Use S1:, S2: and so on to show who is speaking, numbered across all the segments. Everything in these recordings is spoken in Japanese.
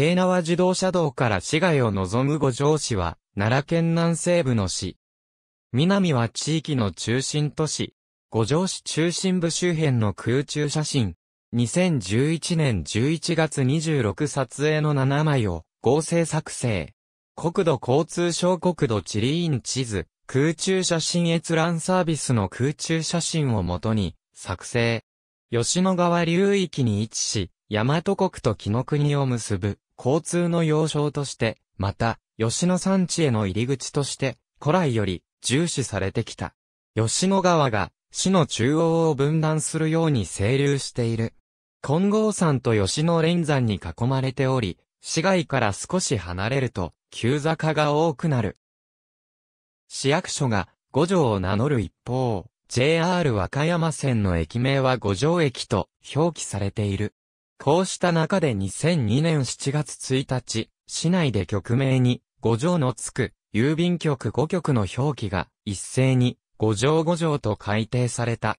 S1: 京奈和自動車道から市街を望む五条市は、奈良県南西部の市。南は地域の中心都市。五条市中心部周辺の空中写真。2011年11月26撮影の7枚を合成作成。国土交通省国土地理院地図、空中写真閲覧サービスの空中写真をもとに作成。吉野川流域に位置し、大和国と紀の国を結ぶ交通の要衝として、また、吉野山地への入り口として、古来より重視されてきた。吉野川が市の中央を分断するように清流している。金剛山と吉野連山に囲まれており、市街から少し離れると、急坂が多くなる。市役所が五条を名乗る一方、JR 和歌山線の駅名は五条駅と表記されている。こうした中で2002年7月1日、市内で局名に、五条のつく、郵便局五局の表記が、一斉に、五条五条と改定された。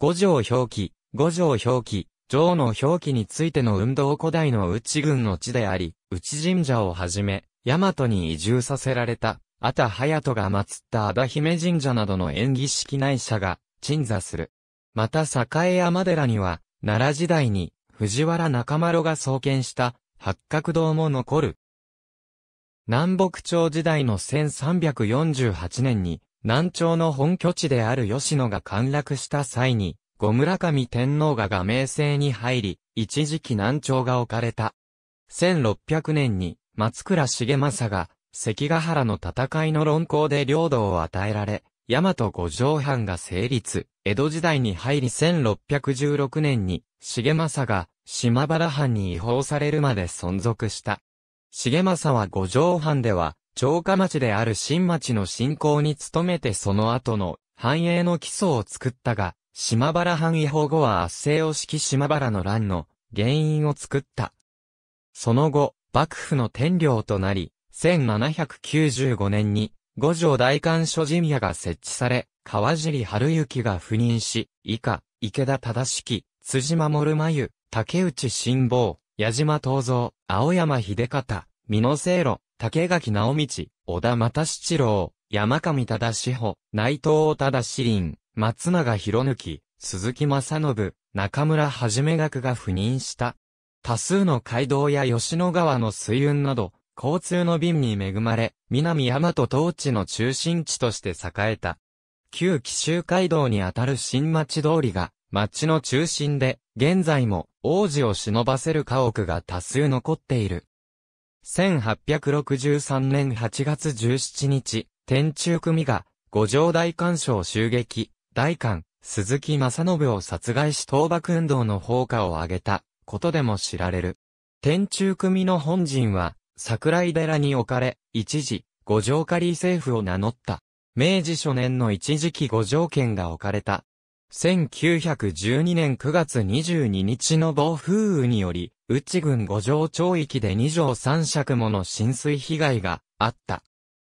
S1: 五条表記、五条表記、条の表記についての運動古代の内軍の地であり、内神社をはじめ、大和に移住させられた、あたはやとが祀った阿田姫神社などの縁起式内社が、鎮座する。また栄山寺には、奈良時代に、藤原中丸が創建した八角堂も残る。南北朝時代の1348年に、南朝の本拠地である吉野が陥落した際に、五村上天皇がが名制に入り、一時期南朝が置かれた。1600年に、松倉重政が、関ヶ原の戦いの論考で領土を与えられ、大和五条藩が成立。江戸時代に入り1616年に、重政が島原藩に違法されるまで存続した。重政は五条藩では、城下町である新町の振興に努めてその後の繁栄の基礎を作ったが、島原藩違法後は圧政を指揮島原の乱の原因を作った。その後、幕府の天領となり、1795年に五条大官所陣屋が設置され、川尻春之が赴任し、以下、池田忠式、辻守真由、竹内辛坊、矢島東蔵、青山秀方、美濃聖路、竹垣直道、小田又七郎、山上忠志保、内藤忠志林、松永博之、鈴木正信、中村はじめ学が赴任した。多数の街道や吉野川の水運など、交通の便に恵まれ、南大和統治の中心地として栄えた。旧紀州街道にあたる新町通りが、町の中心で、現在も王子を忍ばせる家屋が多数残っている。1863年8月17日、天中組が、五条大官賞襲撃、大官、鈴木正信を殺害し倒幕運動の放火を挙げた、ことでも知られる。天中組の本陣は、桜井寺に置かれ、一時、五条仮政府を名乗った。明治初年の一時期五条県が置かれた。1912年9月22日の暴風雨により、内郡五条町域で二条三尺もの浸水被害があった。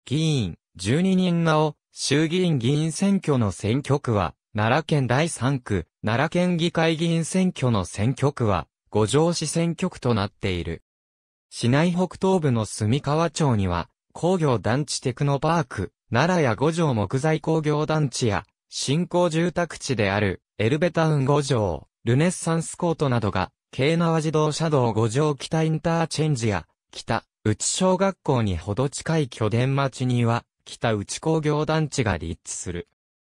S1: 議員、12人なお、衆議院議員選挙の選挙区は、奈良県第三区、奈良県議会議員選挙の選挙区は、五条市選挙区となっている。市内北東部の住川町には、工業団地テクノパーク、奈良や五条木材工業団地や、新興住宅地である、エルベタウン五条、ルネッサンスコートなどが、京奈和自動車道五条北インターチェンジや、北、内小学校にほど近い拠点町には、北内工業団地が立地する。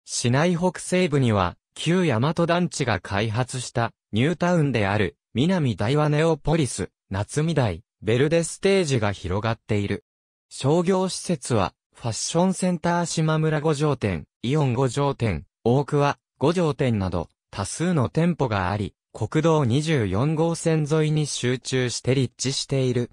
S1: 市内北西部には、旧大和団地が開発した、ニュータウンである、南大和ネオポリス、夏見台、ベルデステージが広がっている。商業施設は、ファッションセンター島村五条店、イオン五条店、大桑、五条店など、多数の店舗があり、国道24号線沿いに集中して立地している。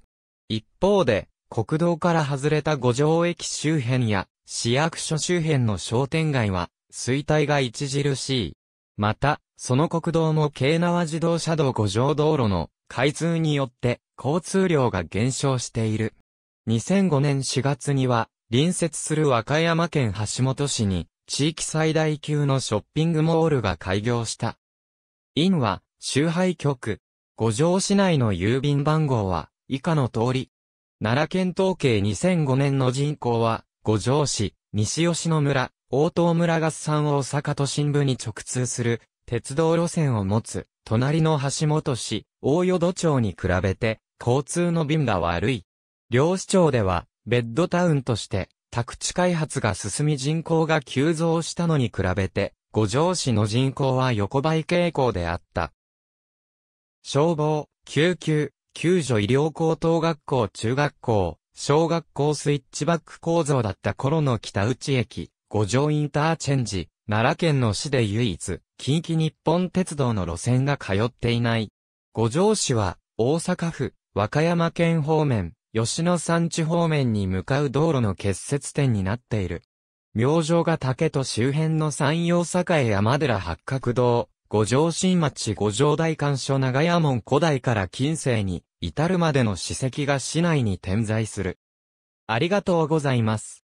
S1: 一方で、国道から外れた五条駅周辺や、市役所周辺の商店街は、衰退が著しい。また、その国道も京奈和自動車道五条道路の開通によって、交通量が減少している。2005年4月には、隣接する和歌山県橋本市に、地域最大級のショッピングモールが開業した。インは、周配局。五条市内の郵便番号は、以下の通り。奈良県統計2005年の人口は、五条市、西吉野村、大東村合算大阪都心部に直通する、鉄道路線を持つ、隣の橋本市、大淀町に比べて、交通の便が悪い。両市町では、ベッドタウンとして、宅地開発が進み人口が急増したのに比べて、五条市の人口は横ばい傾向であった。消防、救急、救助医療高等学校中学校、小学校スイッチバック構造だった頃の北内駅、五条インターチェンジ、奈良県の市で唯一、近畿日本鉄道の路線が通っていない。五条市は、大阪府、和歌山県方面、吉野山地方面に向かう道路の結節点になっている。明星が竹と周辺の山陽栄山寺八角堂、五条新町五条大館所長屋門古代から近世に至るまでの史跡が市内に点在する。ありがとうございます。